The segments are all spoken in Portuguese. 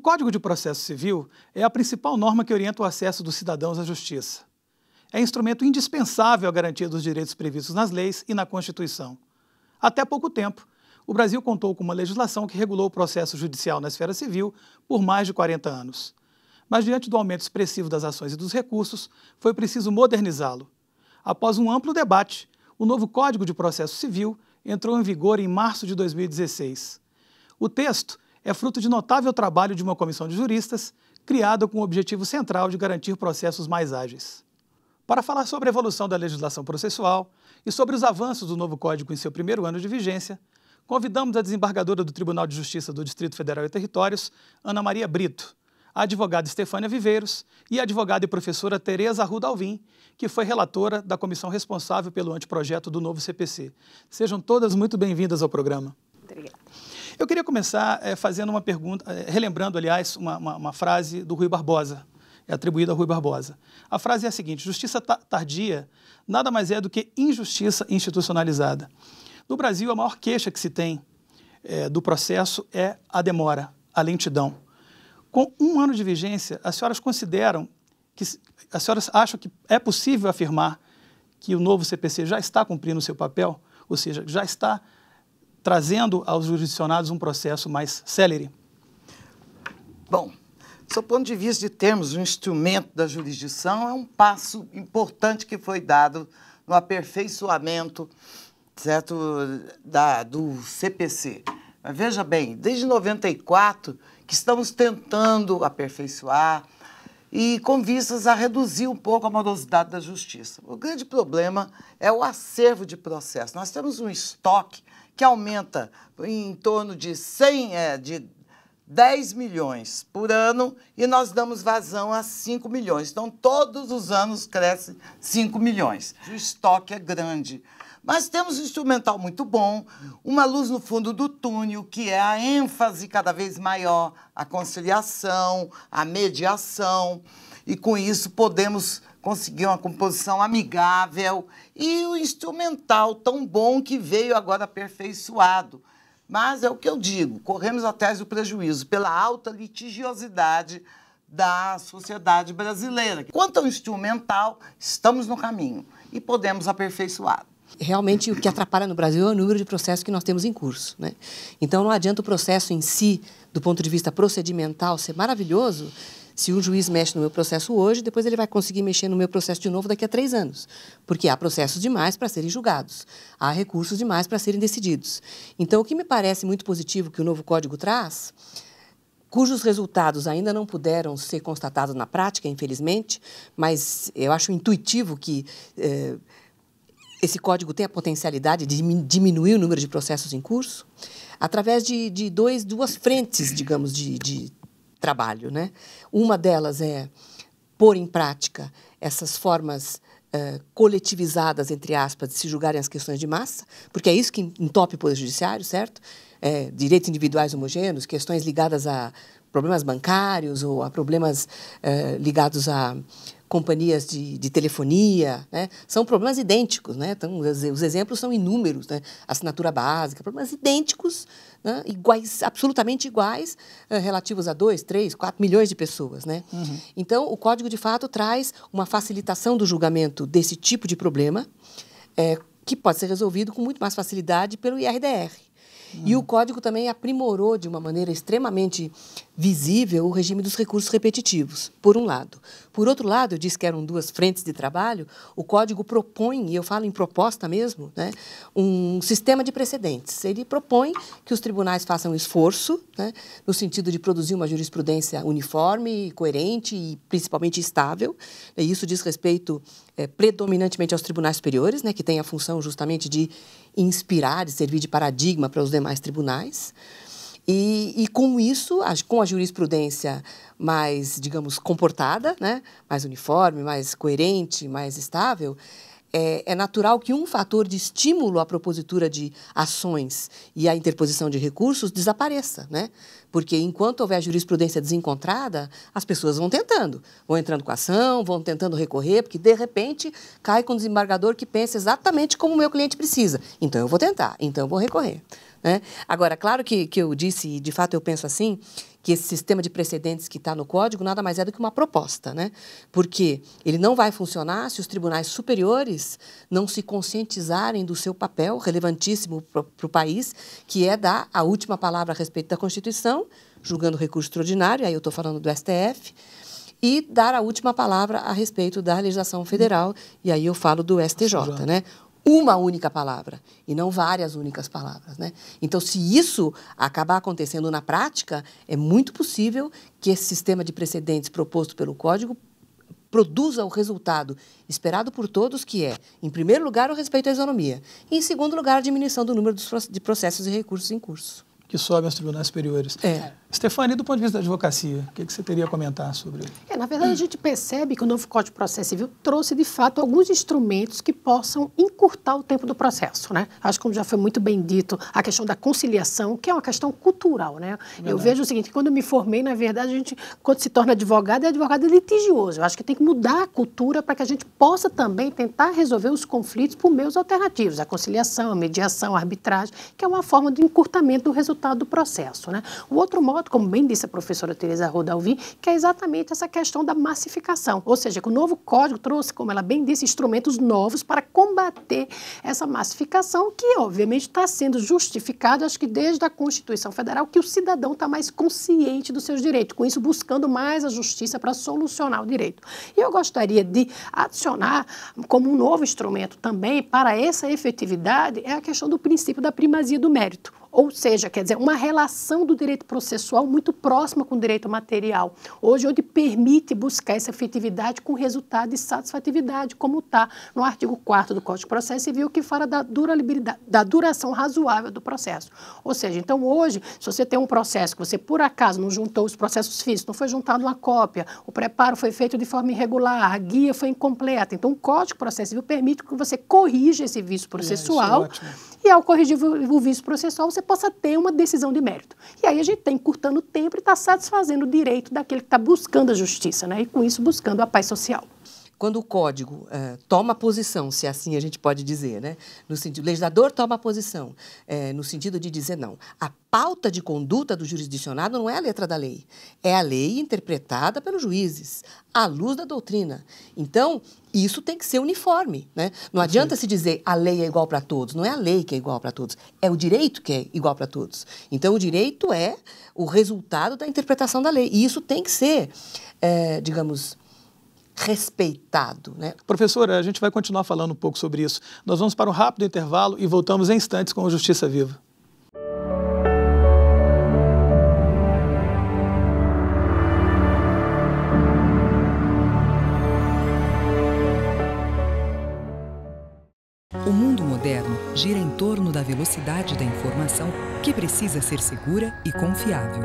Código de Processo Civil é a principal norma que orienta o acesso dos cidadãos à justiça. É instrumento indispensável à garantia dos direitos previstos nas leis e na Constituição. Até pouco tempo, o Brasil contou com uma legislação que regulou o processo judicial na esfera civil por mais de 40 anos. Mas, diante do aumento expressivo das ações e dos recursos, foi preciso modernizá-lo. Após um amplo debate, o novo Código de Processo Civil entrou em vigor em março de 2016. O texto é fruto de notável trabalho de uma comissão de juristas, criada com o objetivo central de garantir processos mais ágeis. Para falar sobre a evolução da legislação processual e sobre os avanços do novo Código em seu primeiro ano de vigência, convidamos a desembargadora do Tribunal de Justiça do Distrito Federal e Territórios, Ana Maria Brito, a advogada Estefânia Viveiros e a advogada e professora Tereza Arruda Alvim, que foi relatora da comissão responsável pelo anteprojeto do novo CPC. Sejam todas muito bem-vindas ao programa. Obrigada. Eu queria começar é, fazendo uma pergunta, é, relembrando, aliás, uma, uma, uma, frase do Rui Barbosa, é atribuída a Rui Barbosa. A frase é a seguinte: justiça ta tardia nada mais é do que injustiça institucionalizada. No Brasil, a maior queixa que se tem é, do processo é a demora, a lentidão. Com um ano de vigência, as senhoras consideram que as senhoras acham que é possível afirmar que o novo CPC já está cumprindo o seu papel, ou seja, já está trazendo aos jurisdicionados um processo mais célere? Bom, do ponto de vista de termos um instrumento da jurisdição, é um passo importante que foi dado no aperfeiçoamento certo, da, do CPC. Mas veja bem, desde 94 que estamos tentando aperfeiçoar e com vistas a reduzir um pouco a morosidade da justiça. O grande problema é o acervo de processo. Nós temos um estoque que aumenta em torno de 100, é, de 10 milhões por ano e nós damos vazão a 5 milhões. Então, todos os anos cresce 5 milhões. O estoque é grande. Mas temos um instrumental muito bom, uma luz no fundo do túnel, que é a ênfase cada vez maior, a conciliação, a mediação, e com isso podemos conseguir uma composição amigável e o instrumental tão bom que veio agora aperfeiçoado. Mas é o que eu digo, corremos atrás do prejuízo pela alta litigiosidade da sociedade brasileira. Quanto ao instrumental, estamos no caminho e podemos aperfeiçoar. Realmente, o que atrapalha no Brasil é o número de processos que nós temos em curso. Né? Então, não adianta o processo em si, do ponto de vista procedimental, ser maravilhoso se um juiz mexe no meu processo hoje, depois ele vai conseguir mexer no meu processo de novo daqui a três anos, porque há processos demais para serem julgados, há recursos demais para serem decididos. Então, o que me parece muito positivo que o novo código traz cujos resultados ainda não puderam ser constatados na prática, infelizmente, mas eu acho intuitivo que eh, esse código tem a potencialidade de diminuir o número de processos em curso, através de, de dois, duas frentes, digamos, de, de trabalho. Né? Uma delas é pôr em prática essas formas Uh, coletivizadas, entre aspas, de se julgarem as questões de massa, porque é isso que entope o Poder Judiciário, certo? É, direitos individuais homogêneos, questões ligadas a problemas bancários ou a problemas eh, ligados a companhias de, de telefonia, né? são problemas idênticos. Né? Então, os, os exemplos são inúmeros. Né? Assinatura básica, problemas idênticos, né? iguais, absolutamente iguais, eh, relativos a 2, 3, 4 milhões de pessoas. Né? Uhum. Então, o Código de Fato traz uma facilitação do julgamento desse tipo de problema, eh, que pode ser resolvido com muito mais facilidade pelo IRDR. Uhum. E o código também aprimorou de uma maneira extremamente visível o regime dos recursos repetitivos, por um lado. Por outro lado, eu disse que eram duas frentes de trabalho, o código propõe, e eu falo em proposta mesmo, né, um sistema de precedentes. Ele propõe que os tribunais façam esforço né, no sentido de produzir uma jurisprudência uniforme, coerente e principalmente estável. E isso diz respeito é, predominantemente aos tribunais superiores, né, que têm a função justamente de inspirar e servir de paradigma para os demais tribunais. E, e com isso, com a jurisprudência mais, digamos, comportada, né? mais uniforme, mais coerente, mais estável, é, é, natural que um fator de estímulo à propositura de ações e à interposição de recursos desapareça, né? Porque enquanto houver jurisprudência desencontrada, as pessoas vão tentando, vão entrando com ação, vão tentando recorrer, porque de repente cai com um desembargador que pensa exatamente como o meu cliente precisa. Então eu vou tentar, então eu vou recorrer. Né? Agora, claro que, que eu disse, e de fato eu penso assim, que esse sistema de precedentes que está no código nada mais é do que uma proposta, né? Porque ele não vai funcionar se os tribunais superiores não se conscientizarem do seu papel relevantíssimo para o país, que é dar a última palavra a respeito da Constituição, julgando recurso extraordinário, aí eu estou falando do STF, e dar a última palavra a respeito da legislação federal, e aí eu falo do STJ, né? uma única palavra e não várias únicas palavras. Né? Então, se isso acabar acontecendo na prática, é muito possível que esse sistema de precedentes proposto pelo Código produza o resultado esperado por todos, que é, em primeiro lugar, o respeito à isonomia, e, em segundo lugar, a diminuição do número de processos e recursos em curso que sobem aos tribunais superiores. É. Stefani, do ponto de vista da advocacia, o que, que, você teria a comentar sobre isso? É, na verdade, a gente percebe que o novo Código de Processo Civil trouxe, de fato, alguns instrumentos que possam encurtar o tempo do processo. Né? Acho que, como já foi muito bem dito, a questão da conciliação, que é uma questão cultural. Né? Eu vejo o seguinte, quando eu me formei, na verdade, a gente, quando se torna advogado, é advogado litigioso. Eu acho que tem que mudar a cultura para que a gente possa também tentar resolver os conflitos por meios alternativos, a conciliação, a mediação, a arbitragem, que é uma forma de encurtamento do resultado resultado do processo. Né? O outro modo, como bem disse a professora Tereza Rodalvin, que é exatamente essa questão da massificação, ou seja, que o novo código trouxe, como ela bem disse, instrumentos novos para combater essa massificação, que obviamente está sendo justificado, acho que desde a Constituição Federal, que o cidadão está mais consciente dos seus direitos, com isso buscando mais a justiça para solucionar o direito. E eu gostaria de adicionar como um novo instrumento também para essa efetividade é a questão do princípio da primazia do mérito. Ou seja, quer dizer, uma relação do direito processual muito próxima com o direito material. Hoje, onde permite buscar essa efetividade com resultado de satisfatividade, como está no artigo 4 do Código de Processo Civil, que fala da durabilidade, da duração razoável do processo. Ou seja, então hoje, se você tem um processo que você por acaso não juntou os processos físicos, não foi juntado uma cópia, o preparo foi feito de forma irregular, a guia foi incompleta. Então, o Código de Processo Civil permite que você corrija esse vício processual. É, e ao corrigir o vício processual você possa ter uma decisão de mérito. E aí a gente está encurtando o tempo e está satisfazendo o direito daquele que está buscando a justiça, né? e com isso buscando a paz social quando o código uh, toma posição, se é assim a gente pode dizer, né? no sentido, o legislador toma posição, eh, no sentido de dizer não. A pauta de conduta do jurisdicionado não é a letra da lei, é a lei interpretada pelos juízes, à luz da doutrina. Então, isso tem que ser uniforme. Né? Não adianta Sim. se dizer a lei é igual para todos. Não é a lei que é igual para todos, é o direito que é igual para todos. Então, o direito é o resultado da interpretação da lei. E isso tem que ser, eh, digamos, respeitado. Né? Professora, a gente vai continuar falando um pouco sobre isso. Nós vamos para um rápido intervalo e voltamos em instantes com o Justiça Viva. O mundo moderno gira em torno da velocidade da informação que precisa ser segura e confiável.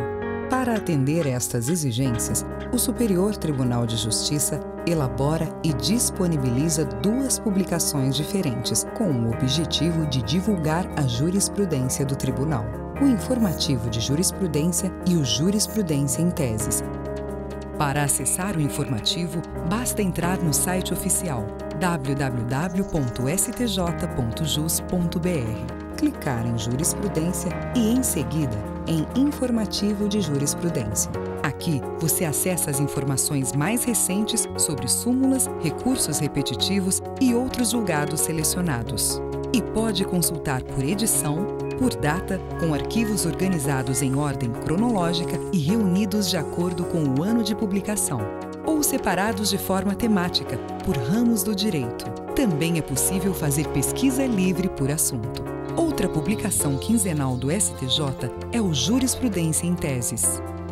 Para atender estas exigências, o Superior Tribunal de Justiça elabora e disponibiliza duas publicações diferentes com o objetivo de divulgar a jurisprudência do tribunal. O Informativo de Jurisprudência e o Jurisprudência em Teses. Para acessar o informativo, basta entrar no site oficial www.stj.jus.br, clicar em Jurisprudência e, em seguida, em Informativo de Jurisprudência. Aqui você acessa as informações mais recentes sobre súmulas, recursos repetitivos e outros julgados selecionados. E pode consultar por edição, por data, com arquivos organizados em ordem cronológica e reunidos de acordo com o ano de publicação, ou separados de forma temática, por ramos do direito. Também é possível fazer pesquisa livre por assunto. Outra publicação quinzenal do STJ é o Jurisprudência em Teses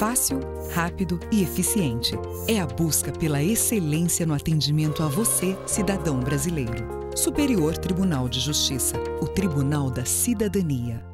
Fácil, rápido e eficiente. É a busca pela excelência no atendimento a você, cidadão brasileiro. Superior Tribunal de Justiça o Tribunal da Cidadania.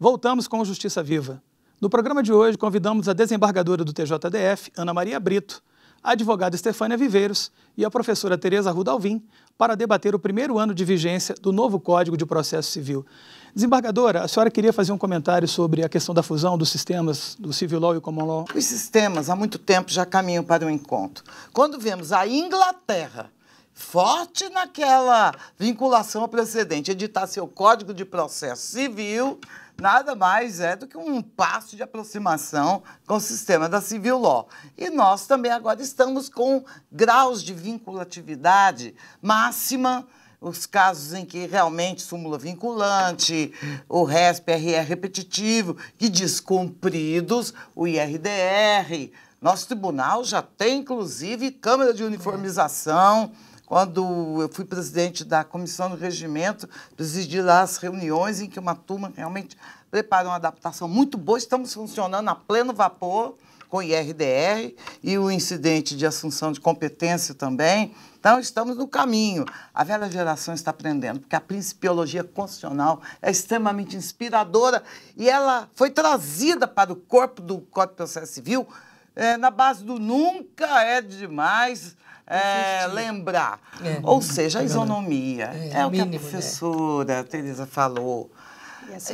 Voltamos com Justiça Viva. No programa de hoje, convidamos a desembargadora do TJDF, Ana Maria Brito, a advogada Estefânia Viveiros e a professora Tereza Rudalvim para debater o primeiro ano de vigência do novo Código de Processo Civil. Desembargadora, a senhora queria fazer um comentário sobre a questão da fusão dos sistemas do Civil Law e o Common Law? Os sistemas há muito tempo já caminham para o um encontro. Quando vemos a Inglaterra forte naquela vinculação ao precedente, editar seu Código de Processo Civil, nada mais é do que um passo de aproximação com o sistema da civil law. E nós também agora estamos com graus de vinculatividade máxima os casos em que realmente súmula vinculante, o RESP RE repetitivo, que descumpridos, o IRDR. Nosso tribunal já tem, inclusive, câmera de uniformização. É quando eu fui presidente da comissão do regimento, presidi lá as reuniões em que uma turma realmente preparou uma adaptação muito boa, estamos funcionando a pleno vapor com o IRDR e o incidente de assunção de competência também. Então, estamos no caminho. A velha geração está aprendendo, porque a principiologia constitucional é extremamente inspiradora e ela foi trazida para o corpo do Código de Processo Civil é, na base do nunca é demais, é, lembrar. É, Ou seja, a isonomia. É, é, é o mínimo, que a né? professora né? Tereza falou.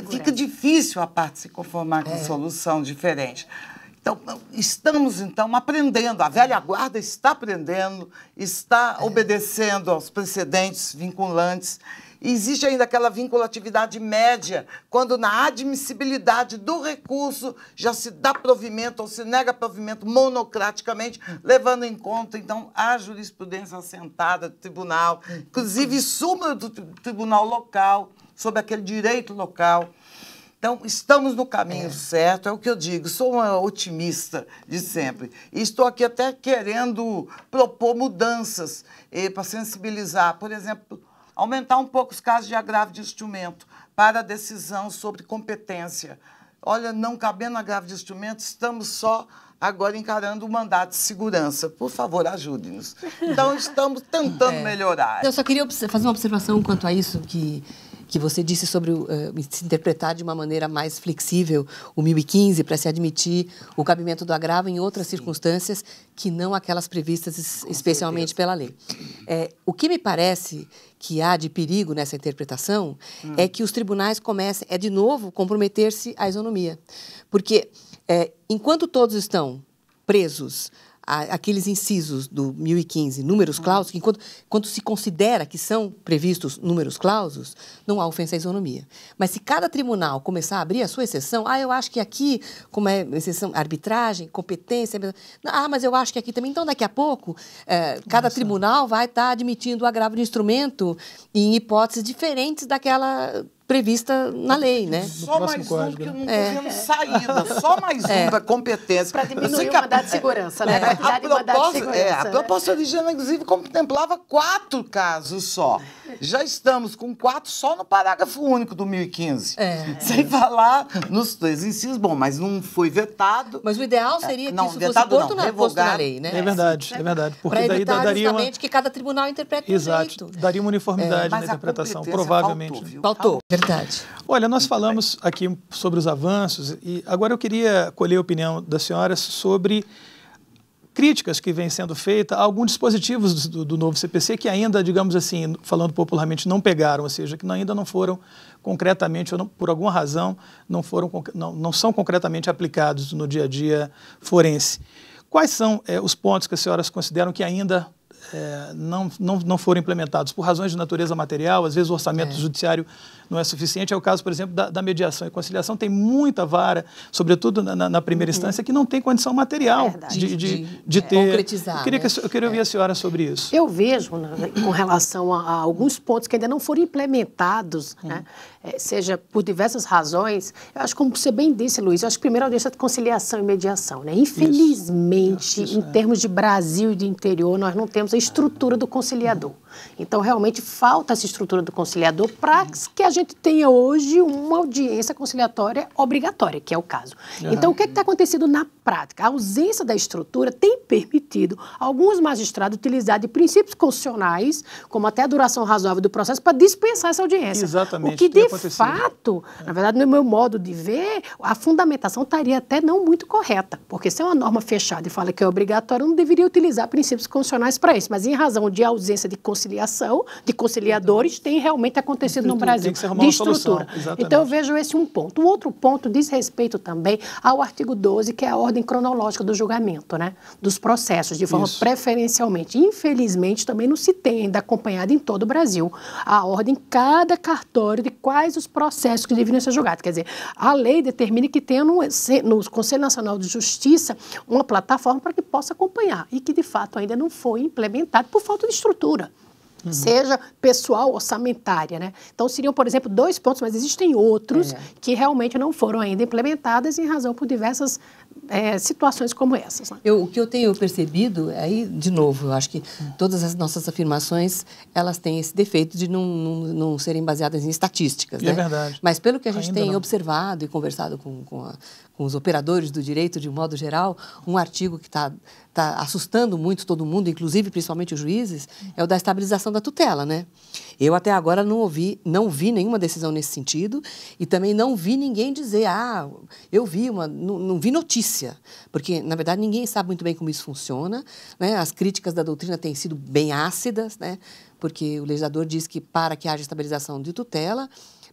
Fica difícil a parte se conformar com é. solução diferente. Então, estamos, então, aprendendo. A velha guarda está aprendendo, está obedecendo aos precedentes vinculantes existe ainda aquela vinculatividade média, quando na admissibilidade do recurso já se dá provimento ou se nega provimento monocraticamente, levando em conta, então, a jurisprudência assentada do tribunal, inclusive súmula do tribunal local, sobre aquele direito local. Então, estamos no caminho é. certo, é o que eu digo. Sou uma otimista de sempre. E estou aqui até querendo propor mudanças eh, para sensibilizar. Por exemplo, aumentar um pouco os casos de agravo de instrumento para a decisão sobre competência. Olha, não cabendo agravo de instrumento, estamos só agora encarando o mandato de segurança. Por favor, ajude-nos. Então, estamos tentando é. melhorar. Então, eu só queria fazer uma observação quanto a isso, que que você disse sobre uh, se interpretar de uma maneira mais flexível o 1015 para se admitir o cabimento do agravo em outras Sim. circunstâncias que não aquelas previstas Com especialmente certeza. pela lei. É, o que me parece que há de perigo nessa interpretação hum. é que os tribunais comecem, é de novo, comprometer-se à isonomia. Porque é, enquanto todos estão presos a, aqueles incisos do 1015, números uhum. clausos, que enquanto, enquanto se considera que são previstos números clausos, não há ofensa à isonomia. Mas se cada tribunal começar a abrir a sua exceção, ah, eu acho que aqui, como é exceção, arbitragem, competência, ah, mas eu acho que aqui também, então daqui a pouco, é, cada Nossa. tribunal vai estar admitindo o agravo de instrumento em hipóteses diferentes daquela prevista na lei, né? Só mais um né? que eu não estou é. saída, só mais é. um da competência. Para diminuir o mandato de segurança, né? É, a, a proposta, de segurança, é, a né? proposta original, inclusive, contemplava quatro casos só já estamos com quatro só no parágrafo único do 1015. É. Sem é. falar nos três incisos. Bom, mas não foi vetado. Mas o ideal é, seria que não, isso fosse posto, não, na, revogar, posto na lei, né? É verdade, é verdade. Porque daí daria uma... que cada tribunal interprete Exato, um daria uma uniformidade é, na interpretação, provavelmente. Faltou, faltou, verdade. Olha, nós falamos aqui sobre os avanços e agora eu queria colher a opinião das senhoras sobre críticas que vêm sendo feitas a alguns dispositivos do, do, novo CPC que ainda, digamos assim, falando popularmente, não pegaram, ou seja, que ainda não foram concretamente, ou não, por alguma razão, não, foram, não, não são concretamente aplicados no dia a dia forense. Quais são é, os pontos que as senhoras consideram que ainda é, não, não, não foram implementados por razões de natureza material, às vezes o orçamento é. judiciário não é suficiente. É o caso, por exemplo, da, da mediação e conciliação. Tem muita vara, sobretudo na, na primeira uhum. instância, que não tem condição material é de, de, de, de é, ter. Concretizar. Eu queria, que, né? eu queria ouvir a senhora sobre isso. Eu vejo, né, com relação a, a, alguns pontos que ainda não foram implementados, uhum. né, é, seja por diversas razões, eu acho como você bem disse, Luiz, eu acho que primeiro é a audiência de conciliação e mediação. Né? Infelizmente, isso. Isso, em é. termos de Brasil e de interior, nós não temos a estrutura do conciliador. Uhum. Então, realmente, falta essa estrutura do conciliador para uhum. que a gente gente tenha hoje uma audiência conciliatória obrigatória, que é o caso. Uhum. Então, o que é está acontecendo na prática? A ausência da estrutura tem permitido alguns magistrados utilizar de princípios constitucionais, como até a duração razoável do processo, para dispensar essa audiência. Exatamente. O que, de fato, é. na verdade, no meu modo de ver, a fundamentação estaria até não muito correta, porque se é uma norma fechada e fala que é obrigatória, não deveria utilizar princípios constitucionais para isso. Mas, em razão de ausência de conciliação, de conciliadores, tem realmente acontecido no Brasil de estrutura. Então, eu vejo esse um ponto. O outro ponto diz respeito também ao artigo 12, que é a ordem cronológica do julgamento, né? dos processos, de forma Isso. preferencialmente. Infelizmente, também não se tem ainda acompanhado em todo o Brasil a ordem cada cartório de quais os processos que deveriam ser julgados. Quer dizer, a lei determina que tenha no, no Conselho Nacional de Justiça uma plataforma para que possa acompanhar e que, de fato, ainda não foi implementado por falta de estrutura. Uhum. seja pessoal orçamentária. Né? Então, seriam, por exemplo, dois pontos, mas existem outros é. que realmente não foram ainda implementadas em razão por diversas é, situações como essas. Né? Eu, o que eu tenho percebido, aí, de novo, eu acho que todas as nossas afirmações, elas têm esse defeito de não, não, não serem baseadas em estatísticas. É né? É verdade. Mas pelo que a gente Ainda tem não. observado e conversado com, com, a, com os operadores do direito, de um modo geral, um artigo que está tá assustando muito todo mundo, inclusive principalmente os juízes, é o da estabilização da tutela, né? Eu até agora não ouvi, não vi nenhuma decisão nesse sentido e também não vi ninguém dizer, ah, eu vi uma, não, não vi notícia ciência, porque, na verdade, ninguém sabe muito bem como isso funciona. Né? As críticas da doutrina têm sido bem ácidas, né? porque o legislador diz que, para que haja estabilização de tutela,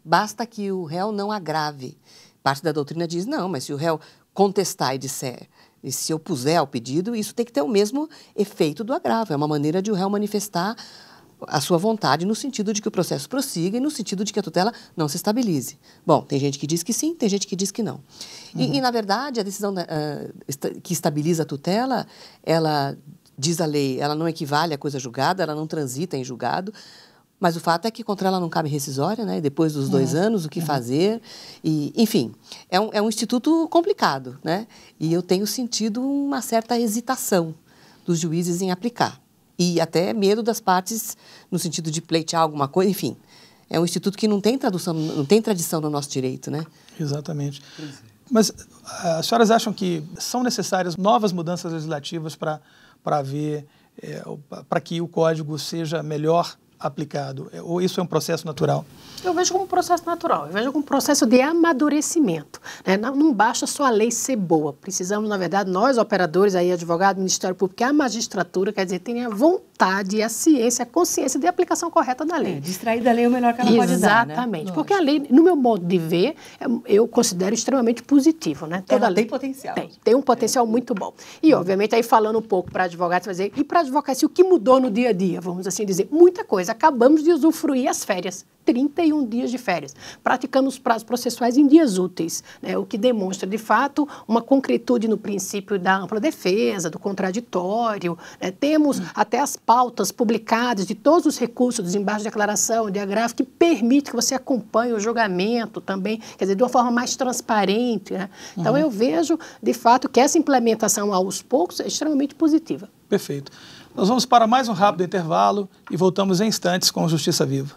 basta que o réu não agrave. Parte da doutrina diz, não, mas se o réu contestar e disser e se eu puser ao pedido, isso tem que ter o mesmo efeito do agravo. É uma maneira de o réu manifestar a sua vontade no sentido de que o processo prossiga e no sentido de que a tutela não se estabilize. Bom, tem gente que diz que sim, tem gente que diz que não. Uhum. E, na verdade, a decisão da, uh, que estabiliza a tutela, ela diz a lei, ela não equivale à coisa julgada, ela não transita em julgado, mas o fato é que contra ela não cabe rescisória, né? Depois dos dois é. anos, o que é. fazer? E, enfim, é um, é um instituto complicado, né? E eu tenho sentido uma certa hesitação dos juízes em aplicar e até medo das partes no sentido de pleitear alguma coisa, enfim. É um instituto que não tem tradução, não tem tradição no nosso direito, né? Exatamente. É. Mas ah, as senhoras acham que são necessárias novas mudanças legislativas para haver, é, eh, para que o código seja melhor aplicado? É, ou isso é um processo natural? Eu vejo como um processo natural, eu vejo como um processo de amadurecimento. Né? Não, não, basta só a lei ser boa, precisamos, na verdade, nós operadores, aí, advogado, Ministério Público, a magistratura, quer dizer, tem a vontade vontade, a ciência, a consciência de aplicação correta da lei. É, distrair da lei é o melhor que ela né? Exatamente, pode dar. Exatamente. Né? Porque a lei, no meu modo de ver, é, eu considero extremamente positivo, né? Toda ela lei tem potencial. Tem, tem um potencial é. muito bom. E, obviamente, aí falando um pouco para advogados, fazer e para advocacia, o que mudou no dia a dia, vamos assim dizer? Muita coisa. Acabamos de usufruir as férias. 31 dias de férias. Praticamos prazos processuais em dias úteis, né? o que demonstra, de fato, uma concretude no princípio da ampla defesa, do contraditório. Né? Temos hum. até as pautas publicadas de todos os recursos dos embargos de declaração, agravo que permite que você acompanhe o julgamento também, quer dizer, de uma forma mais transparente. Né? Então, uhum. Então, eu vejo, de fato, que essa implementação aos poucos é extremamente positiva. Perfeito. Nós vamos para mais um rápido intervalo e voltamos em instantes com Justiça Viva.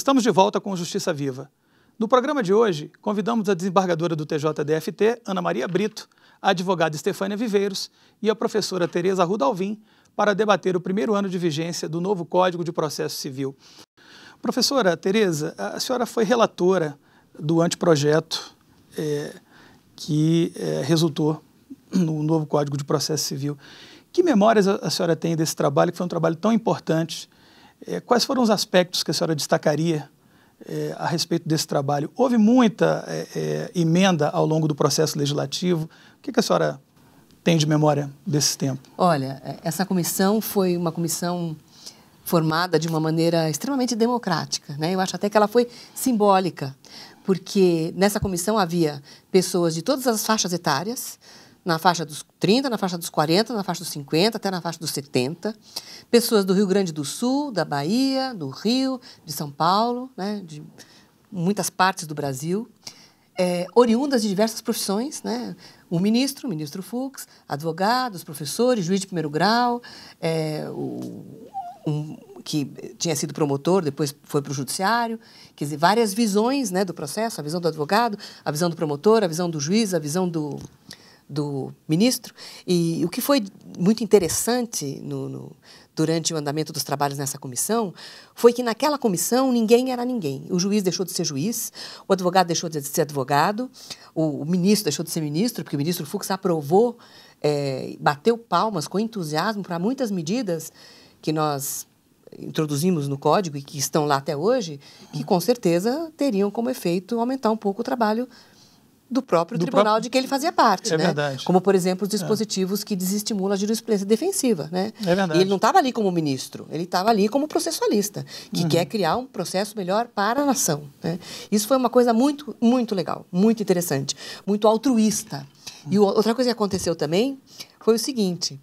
Estamos de volta com Justiça Viva. No programa de hoje, convidamos a desembargadora do TJDFT, Ana Maria Brito, a advogada Estefânia Viveiros e a professora Tereza Alvim para debater o primeiro ano de vigência do novo Código de Processo Civil. Professora Tereza, a senhora foi relatora do anteprojeto é, que é, resultou no novo Código de Processo Civil. Que memórias a senhora tem desse trabalho, que foi um trabalho tão importante é, quais foram os aspectos que a senhora destacaria é, a respeito desse trabalho? Houve muita é, é, emenda ao longo do processo legislativo. O que, que, a senhora tem de memória desse tempo? Olha, é, essa comissão foi uma comissão formada de uma maneira extremamente democrática. Né? Eu acho até que ela foi simbólica, porque nessa comissão havia pessoas de todas as faixas etárias, na faixa dos 30, na faixa dos 40, na faixa dos 50, até na faixa dos 70. Pessoas do Rio Grande do Sul, da Bahia, do Rio, de São Paulo, né, de muitas partes do Brasil. É, oriundas de diversas profissões, né? O ministro, o ministro Fux, advogados, professores, juiz de primeiro grau, é, o, um, que tinha sido promotor, depois foi para o judiciário, quer dizer, várias visões né, do processo, a visão do advogado, a visão do promotor, a visão do juiz, a visão do do ministro. E o que foi muito interessante no, no, durante o andamento dos trabalhos nessa comissão foi que naquela comissão ninguém era ninguém. O juiz deixou de ser juiz, o advogado deixou de ser advogado, o, o ministro deixou de ser ministro, porque o ministro Fux aprovou, é, bateu palmas com entusiasmo para muitas medidas que nós introduzimos no código e que estão lá até hoje, que com certeza teriam como efeito aumentar um pouco o trabalho do próprio do tribunal próprio... de que ele fazia parte. É né? verdade. Como, por exemplo, os é. dispositivos é. que desestimulam a jurisprudência defensiva. Né? É verdade. E ele não estava ali como ministro, ele estava ali como processualista, que uhum. quer criar um processo melhor para a nação. Né? Isso foi uma coisa muito, muito legal, muito interessante, muito altruísta. E outra coisa que aconteceu também foi o seguinte: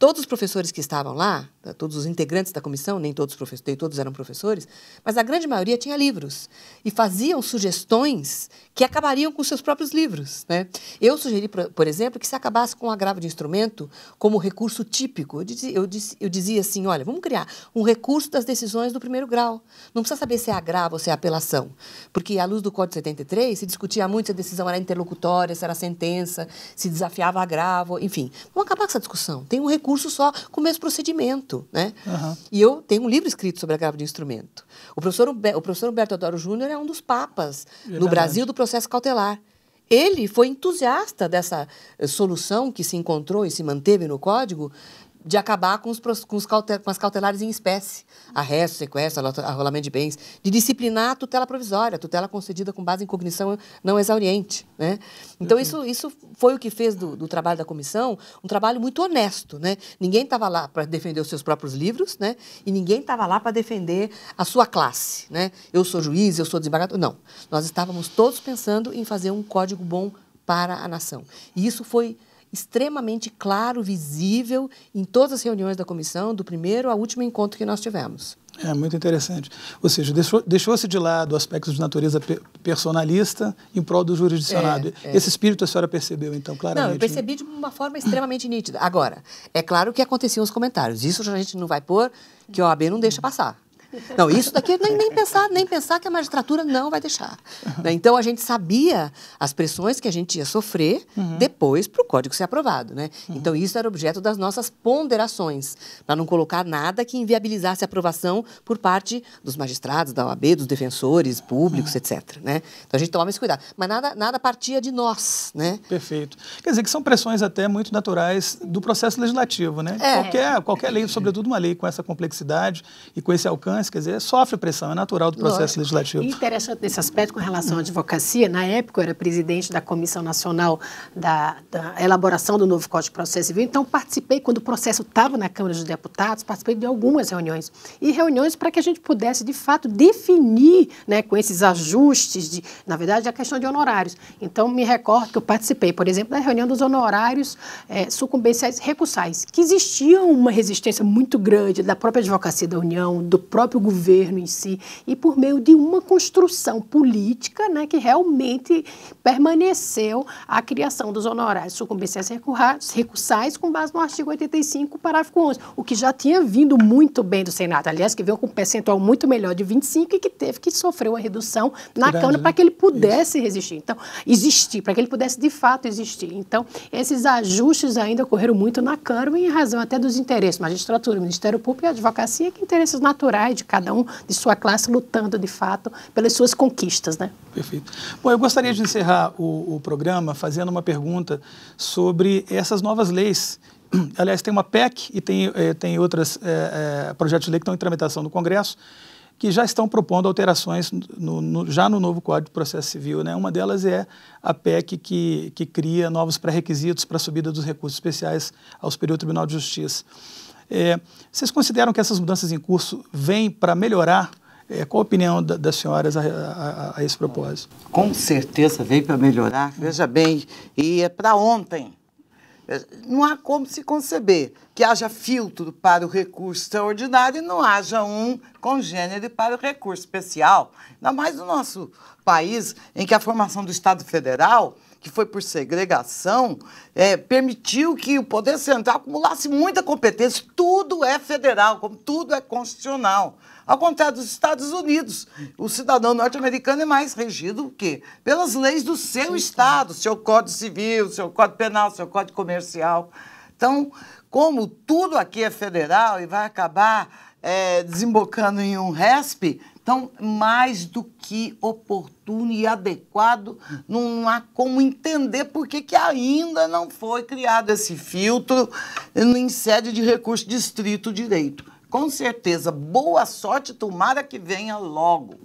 Todos os professores que estavam lá, né, todos os integrantes da comissão, nem todos, nem todos eram professores, mas a grande maioria tinha livros e faziam sugestões que acabariam com seus próprios livros. Né? Eu sugeri, por exemplo, que se acabasse com o agravo de instrumento como recurso típico. Eu eu, eu dizia assim: olha, vamos criar um recurso das decisões do primeiro grau. Não precisa saber se é agravo ou se é apelação, porque à luz do Código 73 se discutia muito se a decisão era interlocutória, se era sentença, se desafiava agravo, enfim. Vamos acabar com essa discussão. Tem um recurso curso só com o mesmo procedimento. Né? Uhum. E eu tenho um livro escrito sobre a grava de instrumento. O professor, o professor Humberto Adoro Júnior é um dos papas Verdade. no Brasil do processo cautelar. Ele foi entusiasta dessa eh, solução que se encontrou e se manteve no código de acabar com, os, com, os com as cautelares em espécie, arresto, sequestro, arrolamento de bens, de disciplinar a tutela provisória, a tutela concedida com base em cognição não exauriente. Né? Então, uhum. isso, isso foi o que fez do, do, trabalho da comissão um trabalho muito honesto. Né? Ninguém estava lá para defender os seus próprios livros né? e ninguém estava lá para defender a sua classe. Né? Eu sou juiz, eu sou desembargador. Não. Nós estávamos todos pensando em fazer um código bom para a nação. E isso foi extremamente claro, visível em todas as reuniões da comissão, do primeiro ao último encontro que nós tivemos. É muito interessante. Ou seja, deixou-se de lado aspectos de natureza personalista em prol do jurisdicionado. É, é. Esse espírito a senhora percebeu, então, claramente? Não, eu né? percebi de uma forma extremamente nítida. Agora, é claro que aconteciam os comentários. Isso a gente não vai pôr, que a OAB não deixa passar. Não, isso daqui nem, nem, pensar, nem pensar que a magistratura não vai deixar. Né? Então a gente sabia as pressões que a gente ia sofrer uhum. depois para o código ser aprovado, né? Uhum. Então isso era objeto das nossas ponderações para não colocar nada que inviabilizasse a aprovação por parte dos magistrados, da OAB, dos defensores públicos, uhum. etc. Né? Então a gente tomava esse cuidado, mas nada, nada partia de nós, né? Perfeito. Quer dizer que são pressões até muito naturais do processo legislativo, né? É. Qualquer qualquer lei, sobretudo uma lei com essa complexidade e com esse alcance eleições, quer dizer, sofre pressão, é natural do processo Lógico. legislativo. E interessante nesse aspecto com relação à advocacia, na época eu era presidente da Comissão Nacional da, da Elaboração do Novo Código de Processo Civil, então participei, quando o processo estava na Câmara dos Deputados, participei de algumas reuniões. E reuniões para que a gente pudesse, de fato, definir, né, com esses ajustes, de, na verdade, a questão de honorários. Então, me recordo que eu participei, por exemplo, da reunião dos honorários é, sucumbenciais recursais, que existia uma resistência muito grande da própria advocacia da União, do próprio próprio governo em si, e por meio de uma construção política né, que realmente permaneceu a criação dos honorários sucumbências recursais com base no artigo 85, parágrafo 11, o que já tinha vindo muito bem do Senado, aliás, que veio com um percentual muito melhor de 25 e que teve que sofrer uma redução na Grande, Câmara né? para que ele pudesse Isso. resistir. Então, existir, para que ele pudesse de fato existir. Então, esses ajustes ainda ocorreram muito na Câmara em razão até dos interesses, magistratura, Ministério Público e advocacia, que interesses naturais de cada um, de sua classe, lutando de fato pelas suas conquistas. Né? Perfeito. Bom, eu gostaria de encerrar o, o programa fazendo uma pergunta sobre essas novas leis aliás, tem uma PEC e tem, eh, tem outros eh, eh, projetos de lei que estão em tramitação no Congresso, que já estão propondo alterações no, no, já no novo Código de Processo Civil. Né? Uma delas é a PEC que, que cria novos pré-requisitos para a subida dos recursos especiais ao Superior Tribunal de Justiça. É, vocês consideram que essas mudanças em curso vêm para melhorar? É, qual a opinião da, das senhoras a, a, a, esse propósito? Com certeza veio para melhorar. Veja bem, e é para ontem. É, não há como se conceber que haja filtro para o recurso extraordinário e não haja um congênere para o recurso especial. Ainda mais no nosso país, em que a formação do Estado Federal que foi por segregação, é, permitiu que o Poder Central acumulasse muita competência. Tudo é federal, como tudo é constitucional. Ao contrário dos Estados Unidos, o cidadão norte-americano é mais regido o quê? pelas leis do seu Estado, seu Código Civil, seu Código Penal, seu Código Comercial. Então, como tudo aqui é federal e vai acabar é, desembocando em um RESP, então, mais do que oportuno e adequado, não há como entender por que, que ainda não foi criado esse filtro em sede de recurso distrito direito. Com certeza, boa sorte, tomara que venha logo.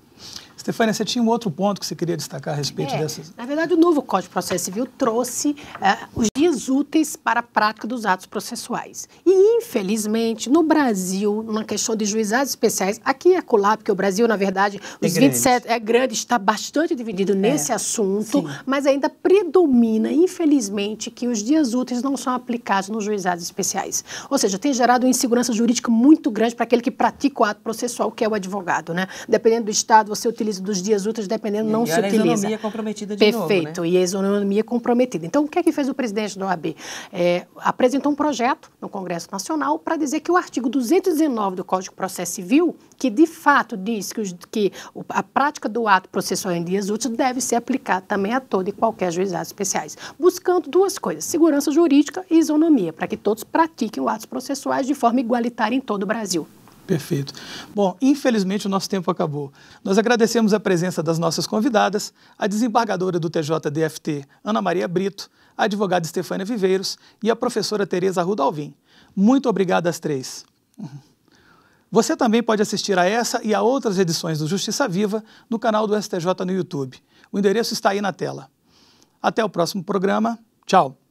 Stefania, você tinha um outro ponto que você queria destacar a respeito é, dessas. Na verdade, o novo Código de Processo Civil trouxe é, os dias úteis para a prática dos atos processuais. E, infelizmente, no Brasil, na questão de juizados especiais, aqui é colar, porque o Brasil, na verdade, os é 27 é grande, está bastante dividido é, nesse assunto, sim. mas ainda predomina, infelizmente, que os dias úteis não são aplicados nos juizados especiais. Ou seja, tem gerado uma insegurança jurídica muito grande para aquele que pratica o ato processual, que é o advogado. Né? Dependendo do Estado, você utiliza dias, dos dias úteis, dependendo, e não e se utiliza. E a isonomia comprometida de Perfeito, novo, né? e a isonomia comprometida. Então, o que é que fez o presidente da OAB? É, apresentou um projeto no Congresso Nacional para dizer que o artigo 219 do Código de Processo Civil, que de fato diz que, os, que a prática do ato processual em dias úteis deve ser aplicada também a todo e qualquer juizado especiais, buscando duas coisas, segurança jurídica e isonomia, para que todos pratiquem os atos processuais de forma igualitária em todo o Brasil. Perfeito. Bom, infelizmente o nosso tempo acabou. Nós agradecemos a presença das nossas convidadas, a desembargadora do TJDFT, Ana Maria Brito, a advogada Stefânia Viveiros e a professora Tereza Arruda Alvim. Muito obrigada às três. Você também pode assistir a essa e a outras edições do Justiça Viva no canal do STJ no YouTube. O endereço está aí na tela. Até o próximo programa. Tchau.